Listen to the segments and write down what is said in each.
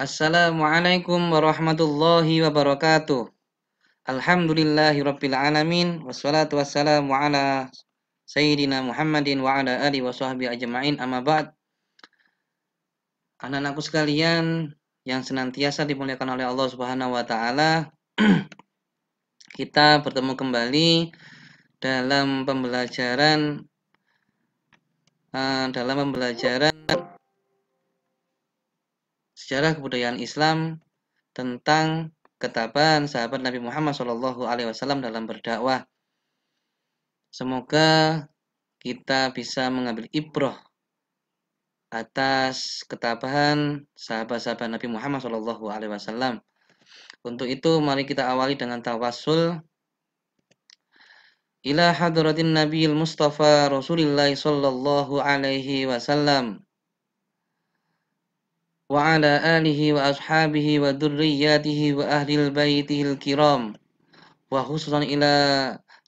Assalamualaikum warahmatullahi wabarakatuh. Alhamdulillahi rabbil alamin wassalatu wassalamu ala sayyidina Muhammadin wa ala alihi wa sahbihi ajma'in amma ba'd. Anak-anakku sekalian yang senantiasa dimuliakan oleh Allah Subhanahu wa taala, kita bertemu kembali dalam pembelajaran uh, dalam pembelajaran sejarah kebudayaan Islam tentang ketabahan sahabat Nabi Muhammad Shallallahu Alaihi Wasallam dalam berdakwah. Semoga kita bisa mengambil ibroh atas ketabahan sahabat-sahabat Nabi Muhammad Shallallahu Alaihi Wasallam. Untuk itu mari kita awali dengan tawasul ila hadratin Nabi Mustafa Rasulullah Shallallahu Alaihi Wasallam. وعلى آله وأصحابه وذرياته وأهل البيت الكرام وخصوصا إلى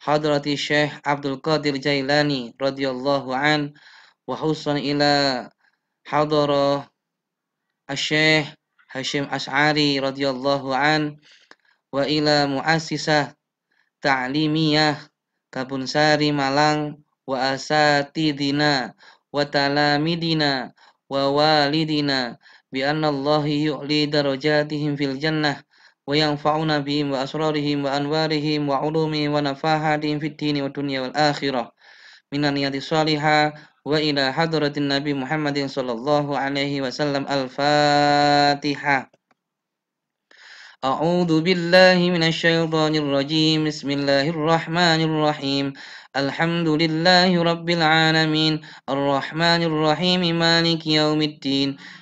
حضرة الشيخ عبد القادر جيلاني رضي الله عنه وخصوصا إلى حضرة الشيخ هشام أشعري رضي الله عنه وإلى مؤسسة تعليمية كابونساري مالان وأساتذنا وتلاميذنا ووالدنا بأن الله يعلي درجاتهم في الجنة وينفعنا بهم وأسرارهم وأنوارهم وعلومهم ونفاهاتهم في الدين والدنيا والآخرة من النية الصالحة وإلى حضرة النبي محمد صلى الله عليه وسلم الفاتحة أعوذ بالله من الشيطان الرجيم بسم الله الرحمن الرحيم الحمد لله رب العالمين الرحمن الرحيم مالك يوم الدين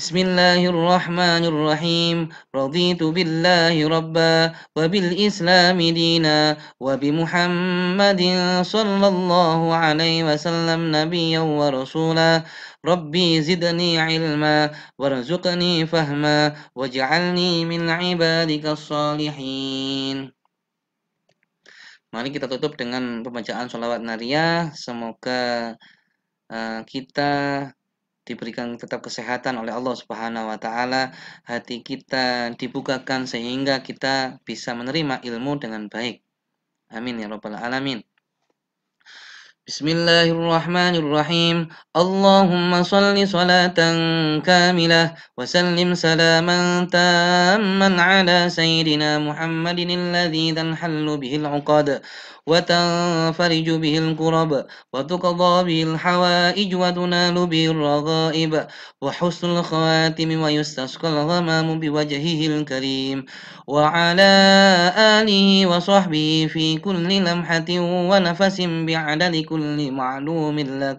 بسم الله الرحمن الرحيم رضيت بالله ربا وبالإسلام دينا وبمحمد صلى الله عليه وسلم نبيا ورسولا ربي زدني علما وارزقني فهما واجعلني من Mari kita tutup dengan pembacaan sholawat nariah. Semoga uh, kita diberikan tetap kesehatan oleh Allah Subhanahu wa taala, hati kita dibukakan sehingga kita bisa menerima ilmu dengan baik. Amin ya rabbal alamin. Bismillahirrahmanirrahim. Allahumma salli salatan kamilah wa salaman tamman ala sayyidina Muhammadin alladhi dhanhallu bihil uqad وتنفرج به الكرب وتقضى به الحوائج وتنال به الرغائب وحسن الخواتم ويستسقى الغمام بوجهه الكريم وعلى آله وصحبه في كل لمحة ونفس بعدد كل معلوم لك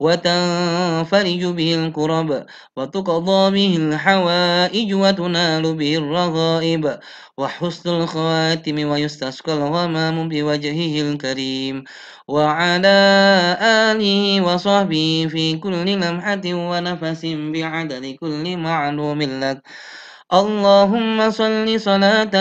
وتنفرج به الكرب وتقضى به الحوائج وتنال به الرغائب وحسن الخواتم ويستسقى الغمام بوجهه الكريم وعلى آله وصحبه في كل لمحة ونفس بعدد كل معلوم لك اللهم صل صلاة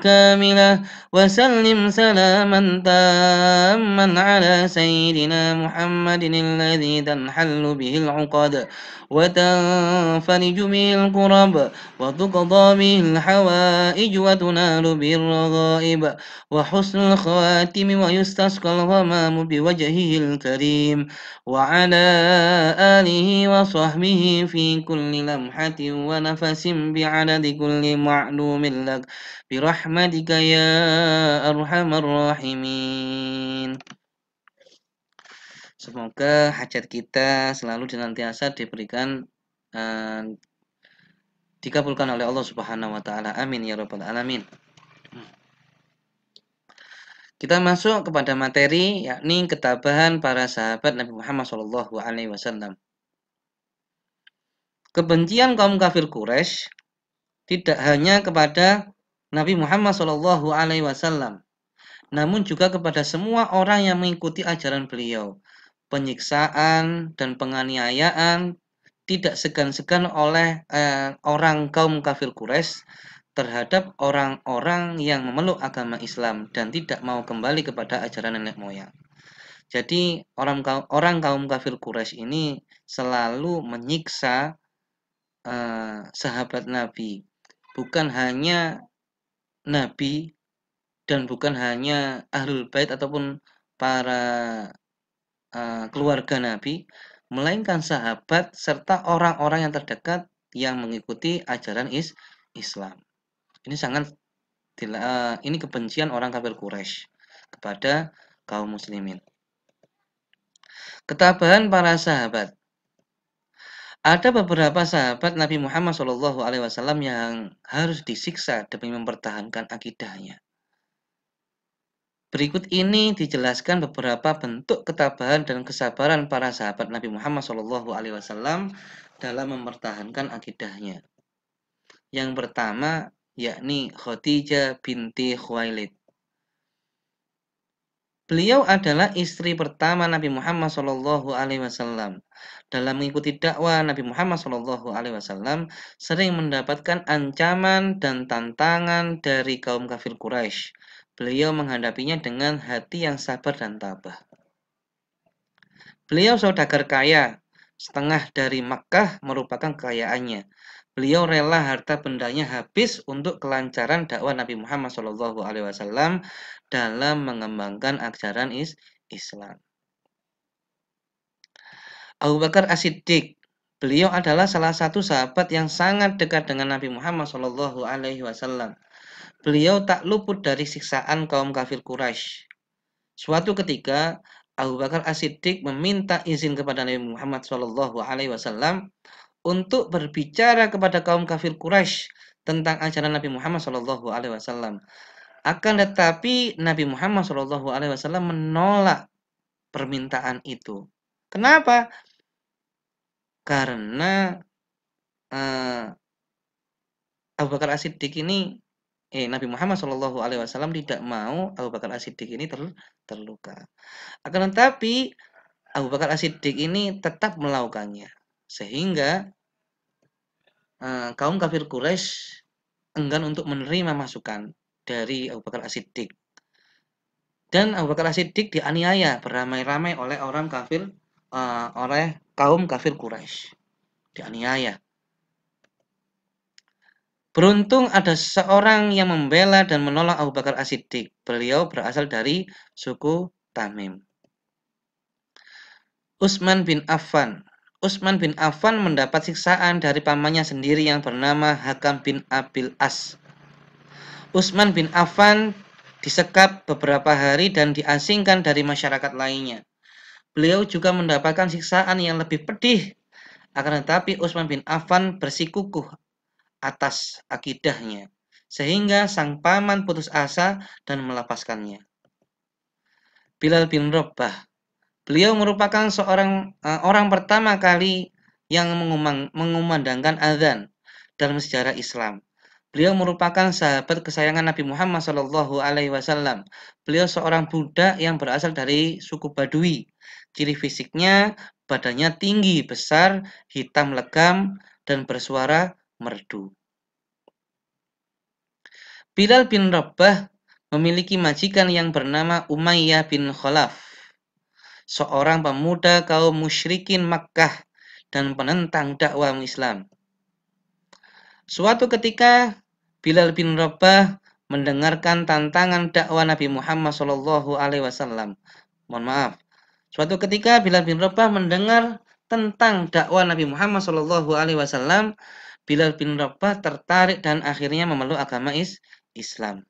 كاملة وسلم سلاما تاما على سيدنا محمد الذي تنحل به العقد وتنفرج به القرب وتقضى به الحوائج وتنال به الرغائب وحسن الخواتم ويستسقى الغمام بوجهه الكريم وعلى آله وصحبه في كل لمحة ونفس بعلم وإزالة كل معلوم لك برحمتك يا أرحم الراحمين Semoga hajat kita selalu senantiasa diberikan uh, dikabulkan oleh Allah Subhanahu wa taala. Amin ya rabbal alamin. Kita masuk kepada materi yakni ketabahan para sahabat Nabi Muhammad saw alaihi wasallam. Kebencian kaum kafir Quraisy tidak hanya kepada Nabi Muhammad Shallallahu Alaihi Wasallam, namun juga kepada semua orang yang mengikuti ajaran beliau. Penyiksaan dan penganiayaan tidak segan-segan oleh eh, orang kaum kafir Quraisy terhadap orang-orang yang memeluk agama Islam dan tidak mau kembali kepada ajaran nenek moyang. Jadi orang orang kaum kafir Quraisy ini selalu menyiksa eh, sahabat Nabi bukan hanya nabi dan bukan hanya ahlul bait ataupun para uh, keluarga nabi melainkan sahabat serta orang-orang yang terdekat yang mengikuti ajaran is Islam. Ini sangat uh, ini kebencian orang kafir Quraisy kepada kaum muslimin. Ketabahan para sahabat ada beberapa sahabat Nabi Muhammad SAW yang harus disiksa demi mempertahankan akidahnya. Berikut ini dijelaskan beberapa bentuk ketabahan dan kesabaran para sahabat Nabi Muhammad SAW dalam mempertahankan akidahnya. Yang pertama yakni Khadijah binti Khuwailid. Beliau adalah istri pertama Nabi Muhammad Shallallahu Alaihi Wasallam. Dalam mengikuti dakwah Nabi Muhammad Shallallahu Alaihi Wasallam sering mendapatkan ancaman dan tantangan dari kaum kafir Quraisy. Beliau menghadapinya dengan hati yang sabar dan tabah. Beliau saudagar kaya, setengah dari Makkah merupakan kekayaannya beliau rela harta bendanya habis untuk kelancaran dakwah Nabi Muhammad Shallallahu Alaihi Wasallam dalam mengembangkan ajaran is Islam. Abu Bakar As-Siddiq, beliau adalah salah satu sahabat yang sangat dekat dengan Nabi Muhammad Shallallahu Alaihi Wasallam. Beliau tak luput dari siksaan kaum kafir Quraisy. Suatu ketika Abu Bakar As-Siddiq meminta izin kepada Nabi Muhammad Shallallahu Alaihi Wasallam untuk berbicara kepada kaum kafir Quraisy tentang ajaran Nabi Muhammad Shallallahu Alaihi Wasallam. Akan tetapi Nabi Muhammad Shallallahu Alaihi Wasallam menolak permintaan itu. Kenapa? Karena uh, Abu Bakar As-Siddiq ini, eh, Nabi Muhammad Shallallahu Alaihi Wasallam tidak mau Abu Bakar As-Siddiq ini ter, terluka. Akan tetapi Abu Bakar As-Siddiq ini tetap melakukannya sehingga uh, kaum kafir Quraisy enggan untuk menerima masukan dari Abu Bakar Asidik. Dan Abu Bakar Asidik dianiaya beramai-ramai oleh orang kafir uh, oleh kaum kafir Quraisy. Dianiaya. Beruntung ada seorang yang membela dan menolak Abu Bakar Asidik. Beliau berasal dari suku Tamim. Usman bin Affan Utsman bin Affan mendapat siksaan dari pamannya sendiri yang bernama Hakam bin Abil As. Utsman bin Affan disekap beberapa hari dan diasingkan dari masyarakat lainnya. Beliau juga mendapatkan siksaan yang lebih pedih. Akan tetapi Utsman bin Affan bersikukuh atas akidahnya sehingga sang paman putus asa dan melepaskannya. Bilal bin Rabah Beliau merupakan seorang uh, orang pertama kali yang mengumang, mengumandangkan azan dalam sejarah Islam. Beliau merupakan sahabat kesayangan Nabi Muhammad Shallallahu Alaihi Wasallam. Beliau seorang budak yang berasal dari suku Badui. Ciri fisiknya badannya tinggi besar, hitam legam, dan bersuara merdu. Bilal bin Rabah memiliki majikan yang bernama Umayyah bin Khalaf seorang pemuda kaum musyrikin Makkah dan penentang dakwah Islam. Suatu ketika Bilal bin Rabah mendengarkan tantangan dakwah Nabi Muhammad Shallallahu Alaihi Wasallam. Mohon maaf. Suatu ketika Bilal bin Rabah mendengar tentang dakwah Nabi Muhammad Shallallahu Alaihi Wasallam, Bilal bin Rabah tertarik dan akhirnya memeluk agama Islam.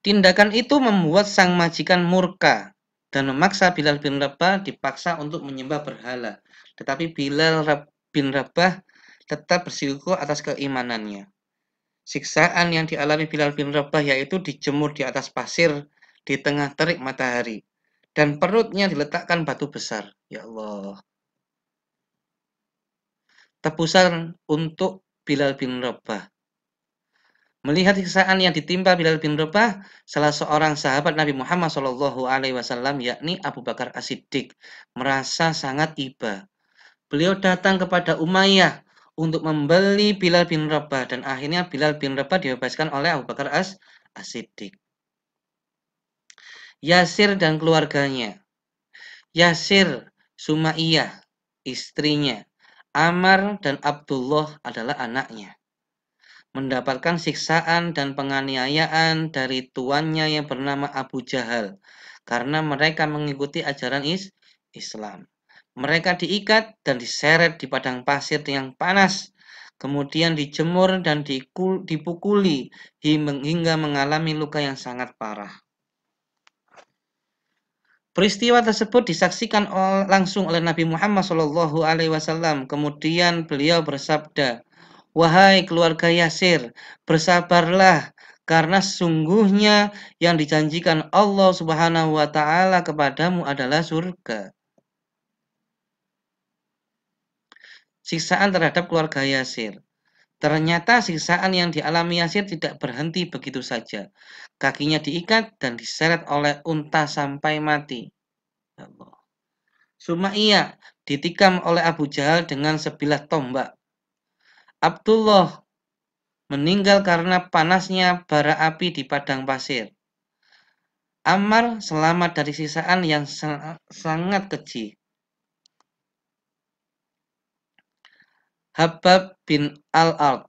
Tindakan itu membuat sang majikan murka dan memaksa Bilal bin Rabah dipaksa untuk menyembah berhala. Tetapi Bilal bin Rabah tetap bersikukuh atas keimanannya. Siksaan yang dialami Bilal bin Rabah yaitu dijemur di atas pasir di tengah terik matahari dan perutnya diletakkan batu besar. Ya Allah. Tebusan untuk Bilal bin Rabah Melihat siksaan yang ditimpa Bilal bin Rabah, salah seorang sahabat Nabi Muhammad Shallallahu Alaihi Wasallam yakni Abu Bakar As-Siddiq merasa sangat iba. Beliau datang kepada Umayyah untuk membeli Bilal bin Rabah dan akhirnya Bilal bin Rabah dibebaskan oleh Abu Bakar As-Siddiq. Yasir dan keluarganya. Yasir, Sumaiyah, istrinya. Amar dan Abdullah adalah anaknya mendapatkan siksaan dan penganiayaan dari tuannya yang bernama Abu Jahal karena mereka mengikuti ajaran is Islam. Mereka diikat dan diseret di padang pasir yang panas, kemudian dijemur dan dipukuli hingga mengalami luka yang sangat parah. Peristiwa tersebut disaksikan langsung oleh Nabi Muhammad SAW. Kemudian beliau bersabda, Wahai keluarga Yasir, bersabarlah karena sungguhnya yang dijanjikan Allah Subhanahu wa taala kepadamu adalah surga. Siksaan terhadap keluarga Yasir. Ternyata siksaan yang dialami Yasir tidak berhenti begitu saja. Kakinya diikat dan diseret oleh unta sampai mati. Ya Allah. Sumaiyah ditikam oleh Abu Jahal dengan sebilah tombak. Abdullah meninggal karena panasnya bara api di padang pasir. Ammar selamat dari sisaan yang sangat kecil. Habab bin Al-Alq.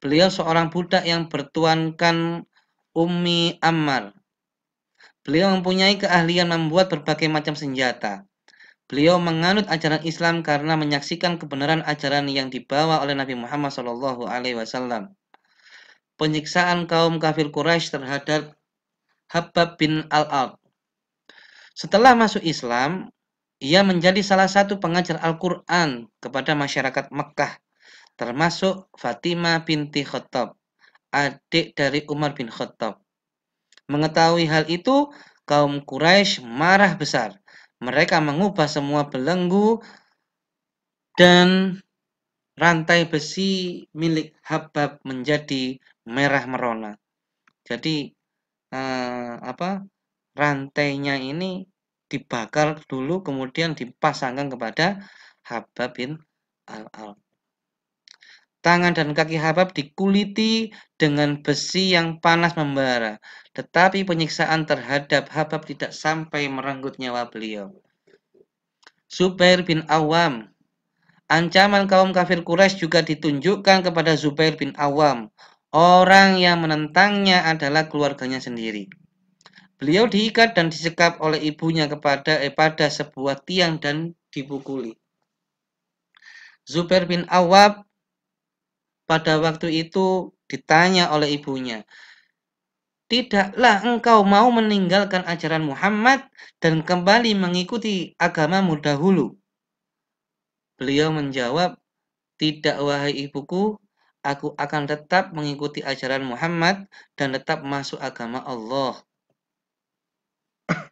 Beliau seorang budak yang bertuankan Ummi Ammar. Beliau mempunyai keahlian membuat berbagai macam senjata. Beliau menganut ajaran Islam karena menyaksikan kebenaran ajaran yang dibawa oleh Nabi Muhammad Shallallahu Alaihi Wasallam. Penyiksaan kaum kafir Quraisy terhadap Habab bin Al-Aq. Setelah masuk Islam, ia menjadi salah satu pengajar Al-Quran kepada masyarakat Mekah, termasuk Fatimah binti Khattab, adik dari Umar bin Khattab. Mengetahui hal itu, kaum Quraisy marah besar mereka mengubah semua belenggu dan rantai besi milik Habab menjadi merah merona. Jadi eh, apa rantainya ini dibakar dulu kemudian dipasangkan kepada Habab bin Al-Al. Tangan dan kaki Habab dikuliti dengan besi yang panas membara. Tetapi penyiksaan terhadap Habab tidak sampai merenggut nyawa beliau. Zubair bin Awam Ancaman kaum kafir Quraisy juga ditunjukkan kepada Zubair bin Awam. Orang yang menentangnya adalah keluarganya sendiri. Beliau diikat dan disekap oleh ibunya kepada eh, pada sebuah tiang dan dipukuli. Zubair bin Awab pada waktu itu ditanya oleh ibunya, Tidaklah engkau mau meninggalkan ajaran Muhammad dan kembali mengikuti agamamu dahulu. Beliau menjawab, Tidak wahai ibuku, aku akan tetap mengikuti ajaran Muhammad dan tetap masuk agama Allah.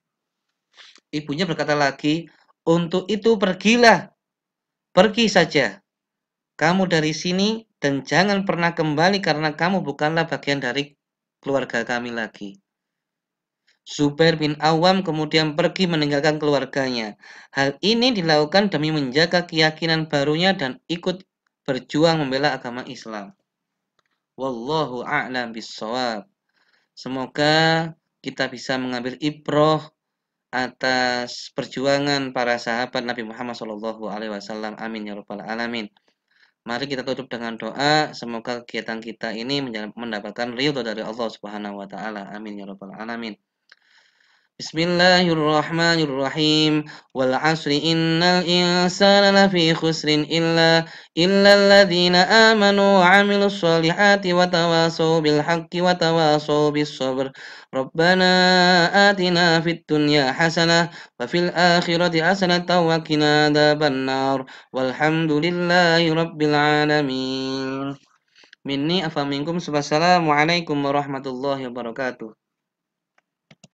Ibunya berkata lagi, untuk itu pergilah, pergi saja. Kamu dari sini dan jangan pernah kembali karena kamu bukanlah bagian dari keluarga kami lagi. Zubair bin Awam kemudian pergi meninggalkan keluarganya. Hal ini dilakukan demi menjaga keyakinan barunya dan ikut berjuang membela agama Islam. Wallahu a'lam bisawab. Semoga kita bisa mengambil ibroh atas perjuangan para sahabat Nabi Muhammad SAW. Amin ya robbal alamin. Mari kita tutup dengan doa. Semoga kegiatan kita ini mendapatkan ridho dari Allah Subhanahu wa taala. Amin ya rabbal alamin. Bismillahirrahmanirrahim. Wal 'asri innal insana lafi khusrin illa illa alladhina amanu wa 'amilus shalihati wa tawassaw bil wa sabr. Rabbana atina fit dunya hasanah wa fil akhirati hasanatan wa qina nar. Walhamdulillahi rabbil alamin. Minni afaminkum. Wassalamualaikum warahmatullahi wabarakatuh.